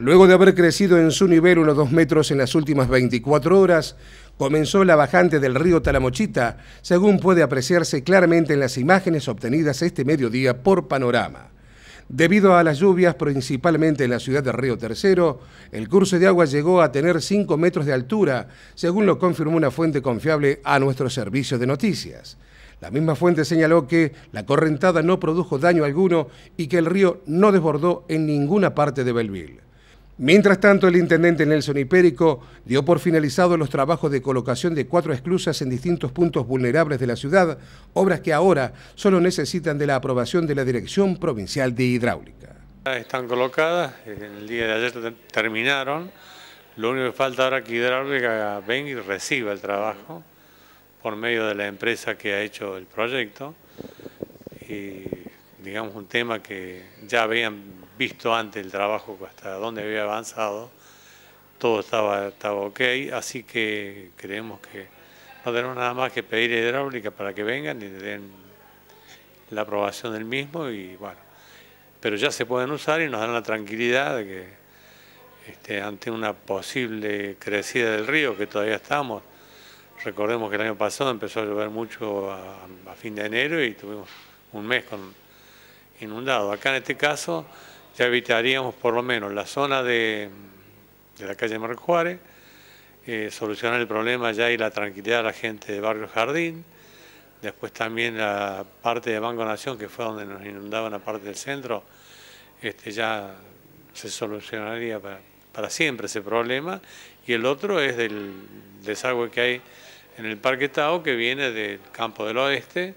Luego de haber crecido en su nivel unos dos metros en las últimas 24 horas, comenzó la bajante del río Talamochita, según puede apreciarse claramente en las imágenes obtenidas este mediodía por panorama. Debido a las lluvias, principalmente en la ciudad de Río Tercero, el curso de agua llegó a tener 5 metros de altura, según lo confirmó una fuente confiable a nuestro servicio de noticias. La misma fuente señaló que la correntada no produjo daño alguno y que el río no desbordó en ninguna parte de Belleville. Mientras tanto, el intendente Nelson Hipérico dio por finalizado los trabajos de colocación de cuatro esclusas en distintos puntos vulnerables de la ciudad, obras que ahora solo necesitan de la aprobación de la Dirección Provincial de Hidráulica. Están colocadas, eh, el día de ayer terminaron, lo único que falta ahora es que Hidráulica venga y reciba el trabajo por medio de la empresa que ha hecho el proyecto. Y digamos un tema que ya habían visto antes el trabajo hasta dónde había avanzado, todo estaba, estaba ok, así que creemos que no tenemos nada más que pedir hidráulica para que vengan y den la aprobación del mismo y bueno, pero ya se pueden usar y nos dan la tranquilidad de que este, ante una posible crecida del río que todavía estamos, recordemos que el año pasado empezó a llover mucho a, a fin de enero y tuvimos un mes con inundado. Acá en este caso ya evitaríamos por lo menos la zona de, la calle Marco Juárez, eh, solucionar el problema ya y la tranquilidad de la gente de Barrio Jardín, después también la parte de Banco Nación, que fue donde nos inundaban la parte del centro, este, ya se solucionaría para, para siempre ese problema, y el otro es del desagüe que hay en el Parque Tao, que viene del campo del oeste,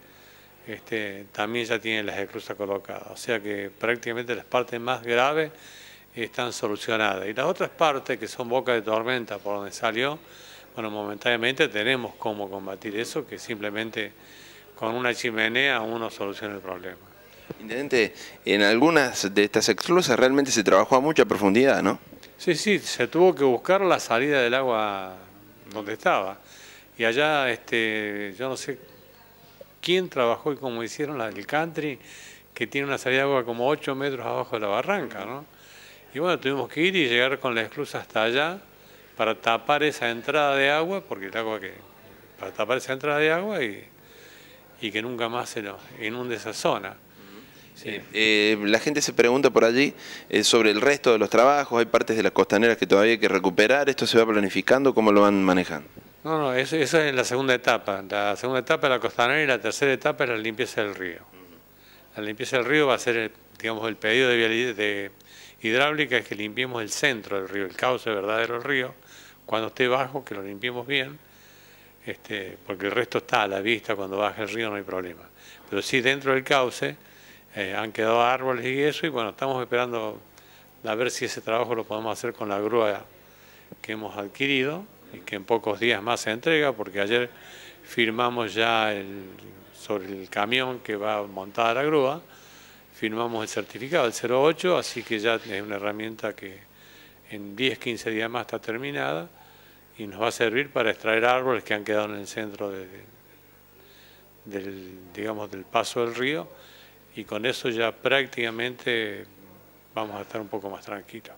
este, también ya tienen las esclusas colocadas. O sea que prácticamente las partes más graves están solucionadas. Y las otras partes que son bocas de tormenta por donde salió, bueno, momentáneamente tenemos cómo combatir eso, que simplemente con una chimenea uno soluciona el problema. Intendente, en algunas de estas exclusas realmente se trabajó a mucha profundidad, ¿no? Sí, sí, se tuvo que buscar la salida del agua donde estaba. Y allá, este, yo no sé quién trabajó y cómo hicieron la del country, que tiene una salida de agua como 8 metros abajo de la barranca, ¿no? Y bueno, tuvimos que ir y llegar con la esclusa hasta allá para tapar esa entrada de agua, porque el agua que... para tapar esa entrada de agua y, que nunca más se nos inunde esa zona. Eh, la gente se pregunta por allí eh, sobre el resto de los trabajos, hay partes de las costaneras que todavía hay que recuperar, ¿esto se va planificando? ¿Cómo lo van manejando? No, no, eso, es la segunda etapa. La segunda etapa es la costanera y la tercera etapa es la limpieza del río. La limpieza del río va a ser, eh, digamos, el pedido de, hidráulica es que limpiemos el centro del río, el cauce verdadero del río. Cuando esté bajo, que lo limpiemos bien, este, porque el resto está a la vista, cuando baja el río no hay problema. Pero sí dentro del cauce eh, han quedado árboles y eso, y bueno, estamos esperando a ver si ese trabajo lo podemos hacer con la grúa que hemos adquirido y que en pocos días más se entrega, porque ayer firmamos ya sobre el camión que va montada la grúa, firmamos el certificado, el 08, así que ya es una herramienta que en 10, 15 días más está terminada y nos va a servir para extraer árboles que han quedado en el centro del, digamos, del paso del río y con eso ya prácticamente vamos a estar un poco más tranquilos.